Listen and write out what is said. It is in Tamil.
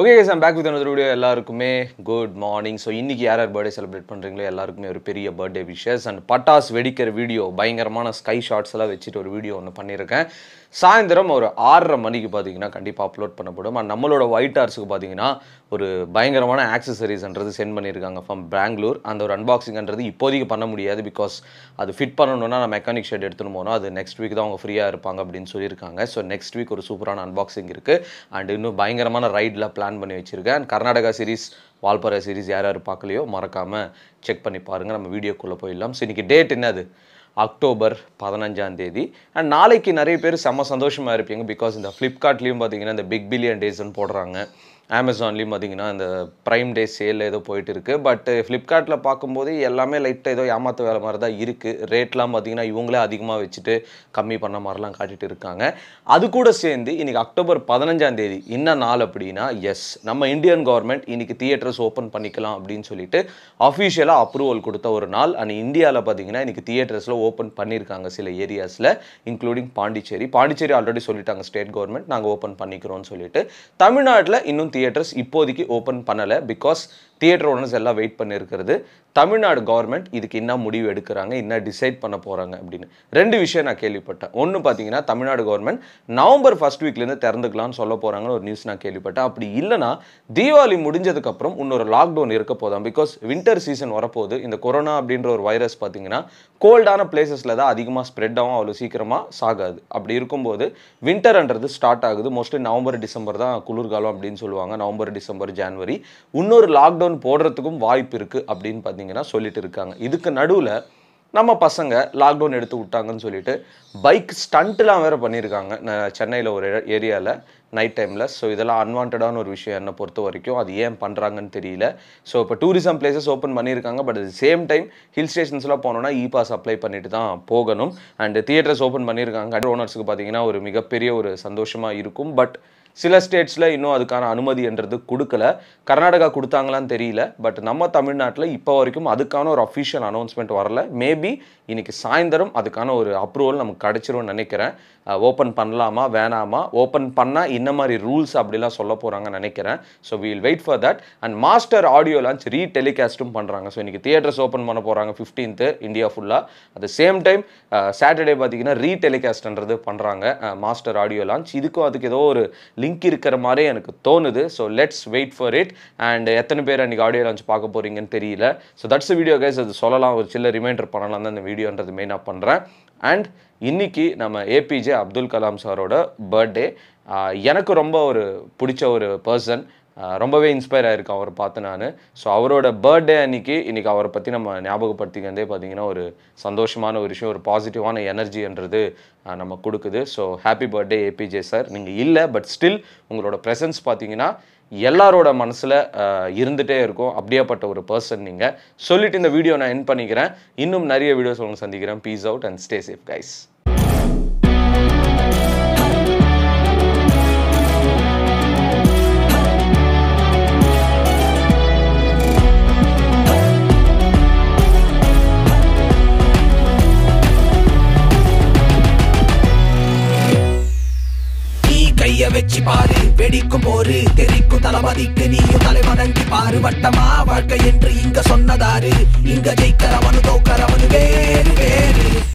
okay guys back with another video எல்லாருக்குமே குட் மார்னிங் ஸோ இன்றைக்கி யார் யார் பர்த்டே செலிப்ரேட் பண்ணுறீங்களோ எல்லாருக்குமே ஒரு பெரிய பர்த்டே விஷஸ் அண்ட் பட்டாஸ் வெடிக்கிற வீடியோ பயங்கரமான ஸ்கை ஷாட்ஸ் எல்லாம் வச்சுட்டு ஒரு வீடியோ ஒன்று பண்ணியிருக்கேன் சாயந்தரம் ஒரு ஆறரை மணிக்கு பார்த்தீங்கன்னா கண்டிப்பாக அப்லோட் பண்ணப்படும் அண்ட் நம்மளோட ஒயிட் ஆர்ஸுக்கு பார்த்தீங்கன்னா ஒரு பயங்கரமான ஆக்சசரிஸ்ன்றது சென்ட் பண்ணியிருக்காங்க ஃப்ரம் பெங்களூர் அந்த ஒரு அன்பாக்சிங்ன்றது இப்போதைக்கு பண்ண முடியாது பிகாஸ் அது ஃபிட் பண்ணணுன்னா நான் மெக்கானிக் ஷெட் எடுத்துன்னு போனோம் அது நெக்ஸ்ட் வீக் தான் அவங்க ஃப்ரீயாக இருப்பாங்க அப்படின்னு சொல்லியிருக்காங்க ஸோ நெக்ஸ்ட் வீக் ஒரு சூப்பரான அன்பாக்சிங் இருக்குது அண்ட் இன்னும் பயங்கரமான ரைடில் பிளான் பிளான் பண்ணி வச்சுருக்கேன் and Karnataka series Valparai series யார் யார் பார்க்கலையோ மறக்காமல் செக் பண்ணி பாருங்கள் நம்ம வீடியோக்குள்ளே போயிடலாம் ஸோ இன்றைக்கி டேட் என்னது அக்டோபர் பதினஞ்சாம் தேதி அண்ட் நாளைக்கு நிறைய பேர் செம்ம சந்தோஷமாக இருப்பீங்க பிகாஸ் இந்த ஃப்ளிப்கார்ட்லேயும் பார்த்தீங்கன்னா இந்த பிக் பில்லியன் டேஸ்ன்னு போடுறாங்க அமேசான்லேயும் பார்த்தீங்கன்னா இந்த ப்ரைம் டே சேல் ஏதோ போயிட்டு இருக்குது பட் ஃப்ளிப்கார்ட்டில் பார்க்கும்போது எல்லாமே லைட்டாக ஏதோ ஏமாத்த வேலை மாதிரி தான் இருக்குது ரேட்லாம் பார்த்திங்கன்னா இவங்களே அதிகமாக வச்சுட்டு கம்மி பண்ண மாதிரிலாம் காட்டிகிட்டு இருக்காங்க அது கூட சேர்ந்து இன்றைக்கி அக்டோபர் பதினஞ்சாம் தேதி இன்னும் நாள் அப்படின்னா எஸ் நம்ம இந்தியன் கவர்மெண்ட் இன்றைக்கி தியேட்டர்ஸ் ஓப்பன் பண்ணிக்கலாம் அப்படின்னு சொல்லிட்டு அஃபீஷியலாக அப்ரூவல் கொடுத்த ஒரு நாள் அண்ட் இந்தியாவில் பார்த்தீங்கன்னா இன்றைக்கி தியேட்டர்ஸில் ஓப்பன் பண்ணியிருக்காங்க சில ஏரியாஸில் இன்க்ளூடிங் பாண்டிச்சேரி பாண்டிச்சேரி ஆல்ரெடி சொல்லிட்டாங்க ஸ்டேட் கவர்மெண்ட் நாங்கள் ஓப்பன் பண்ணிக்கிறோம்னு சொல்லிட்டு தமிழ்நாட்டில் இன்னும் தியேட்டர்ஸ் இப்போதைக்கு ஓப்பன் பண்ணலை பிகாஸ் தியேட்டர் ஓனர்ஸ் எல்லாம் வெயிட் பண்ணியிருக்கிறது தமிழ்நாடு கவர்மெண்ட் இதுக்கு என்ன முடிவு எடுக்கிறாங்க என்ன டிசைட் பண்ண போகிறாங்க அப்படின்னு ரெண்டு விஷயம் நான் கேள்விப்பட்டேன் ஒன்று பார்த்தீங்கன்னா தமிழ்நாடு கவர்மெண்ட் நவம்பர் ஃபஸ்ட் வீக்லேருந்து திறந்துக்கலாம்னு சொல்ல போகிறாங்கன்னு ஒரு நியூஸ் நான் கேள்விப்பட்டேன் அப்படி இல்லைனா தீபாவளி முடிஞ்சதுக்கப்புறம் இன்னொரு லாக்டவுன் இருக்க போதும் பிகாஸ் வின்டர் சீசன் வரப்போது இந்த கொரோனா அப்படின்ற ஒரு வைரஸ் பார்த்தீங்கன்னா கோல்டான பிளேசஸில் தான் அதிகமாக ஸ்ப்ரெட் ஆகும் அவ்வளோ சீக்கிரமாக சாகாது அப்படி இருக்கும்போது வின்டர்ன்றது ஸ்டார்ட் ஆகுது மோஸ்ட்லி நவம்பர் டிசம்பர் தான் குளிர்காலம் அப்படின்னு சொல்லுவாங்க நவம்பர் டிசம்பர் ஜான்வரி இன்னொரு லாக்டவுன் லாக்டவுன் போடுறதுக்கும் வாய்ப்பு இருக்குது அப்படின்னு பார்த்தீங்கன்னா சொல்லிட்டு இருக்காங்க இதுக்கு நடுவில் நம்ம பசங்க லாக்டவுன் எடுத்து விட்டாங்கன்னு சொல்லிட்டு பைக் ஸ்டண்ட்லாம் வேறு பண்ணியிருக்காங்க சென்னையில் ஒரு ஏரியாவில் நைட் டைமில் ஸோ இதெல்லாம் அன்வான்டான ஒரு விஷயம் என்னை பொறுத்த வரைக்கும் அது ஏன் பண்ணுறாங்கன்னு தெரியல ஸோ இப்போ டூரிசம் பிளேசஸ் ஓப்பன் பண்ணியிருக்காங்க but at same time hill ஸ்டேஷன்ஸ்லாம் போனோன்னா இ பாஸ் அப்ளை பண்ணிட்டு தான் போகணும் அண்ட் தியேட்டர்ஸ் ஓப்பன் பண்ணியிருக்காங்க ஓனர்ஸுக்கு பார்த்தீங்கன்னா ஒரு மிகப்பெரிய ஒரு சந்தோஷமாக இருக்கும் பட் சில ஸ்டேட்ஸில் இன்னும் அதுக்கான அனுமதின்றது கொடுக்கல கர்நாடகா கொடுத்தாங்களான்னு தெரியல பட் நம்ம தமிழ்நாட்டில் இப்போ வரைக்கும் அதுக்கான ஒரு அஃபிஷியல் அனௌன்ஸ்மெண்ட் வரல மேபி இன்றைக்கி சாயந்தரம் அதுக்கான ஒரு அப்ரூவல் நமக்கு கிடச்சிரும்னு நினைக்கிறேன் ஓப்பன் பண்ணலாமா வேணாமா ஓப்பன் பண்ணால் இந்த மாதிரி ரூல்ஸ் அப்படிலாம் சொல்ல போகிறாங்கன்னு நினைக்கிறேன் so will wait for that and Master audio launch re டெலிகாஸ்ட்டும் பண்ணுறாங்க ஸோ இன்றைக்கி தியேட்டர்ஸ் ஓப்பன் பண்ண போகிறாங்க ஃபிஃப்டீன்த்து இந்தியா ஃபுல்லாக அட் சேம் டைம் சாட்டர்டே பார்த்தீங்கன்னா ரீ டெலிகாஸ்ட்ன்றது பண்ணுறாங்க மாஸ்டர் ஆடியோ லான்ச் இதுக்கும் அதுக்கு ஏதோ ஒரு லிங்க் இருக்கிற மாதிரி எனக்கு தோணுது so let's wait for it and எத்தனை பேர் அன்றைக்கி ஆடியோ லான்ச் பார்க்க போகிறீங்கன்னு தெரியல ஸோ தட்ஸ் வீடியோ கைஸ் அது சொல்லலாம் ஒரு சில ரிமைண்டர் பண்ணலாம் தான் அந்த வீடியோன்றது மெயினாக பண்ணுறேன் அண்ட் இன்றைக்கி நம்ம ஏபிஜே அப்துல் கலாம் சாரோட பர்த்டே எனக்கு ரொம்ப ஒரு பிடிச்ச ஒரு பர்சன் ரொம்பவே இன்ஸ்பயர் ஆயிருக்கும் அவரை பார்த்து நான் ஸோ அவரோட பர்த்டே அன்றைக்கி இன்றைக்கி அவரை பற்றி நம்ம ஞாபகப்படுத்திக்கிறதே பார்த்தீங்கன்னா ஒரு சந்தோஷமான ஒரு விஷயம் ஒரு பாசிட்டிவான எனர்ஜின்றது நம்ம கொடுக்குது so happy birthday APJ sir நீங்கள் இல்லை பட் ஸ்டில் உங்களோட ப்ரெசன்ஸ் பார்த்தீங்கன்னா எல்லாரோட மனசில் இருந்துகிட்டே இருக்கும் அப்படியேப்பட்ட ஒரு பர்சன் நீங்கள் சொல்லிவிட்டு இந்த வீடியோ நான் என் பண்ணிக்கிறேன் இன்னும் நிறைய வீடியோஸ் உங்களுக்கு சந்திக்கிறேன் peace out and stay safe guys வச்சு பாரு வெடிக்கும் போரு தெரிக்கும் தளபதிக்கு நீயும் தலை பாரு வட்டமா வாழ்க்கை என்று இங்க சொன்னதாரு இங்க ஜெயிக்கிறவனு தோக்கிறவனு வேறு வேறு